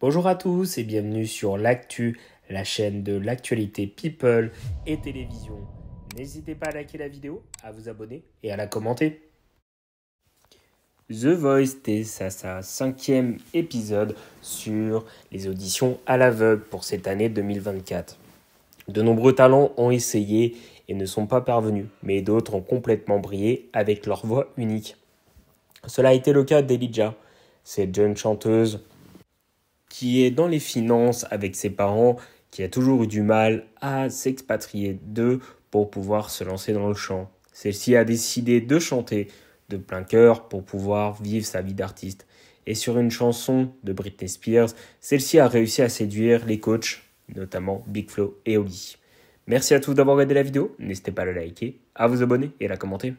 Bonjour à tous et bienvenue sur l'actu, la chaîne de l'actualité people et télévision. N'hésitez pas à liker la vidéo, à vous abonner et à la commenter. The Voice test sa cinquième épisode sur les auditions à l'aveugle pour cette année 2024. De nombreux talents ont essayé et ne sont pas parvenus, mais d'autres ont complètement brillé avec leur voix unique. Cela a été le cas d'Elijah. Cette jeune chanteuse qui est dans les finances avec ses parents, qui a toujours eu du mal à s'expatrier d'eux pour pouvoir se lancer dans le chant. Celle-ci a décidé de chanter de plein cœur pour pouvoir vivre sa vie d'artiste. Et sur une chanson de Britney Spears, celle-ci a réussi à séduire les coachs, notamment Big Flo et Oli. Merci à tous d'avoir regardé la vidéo, n'hésitez pas à la liker, à vous abonner et à la commenter.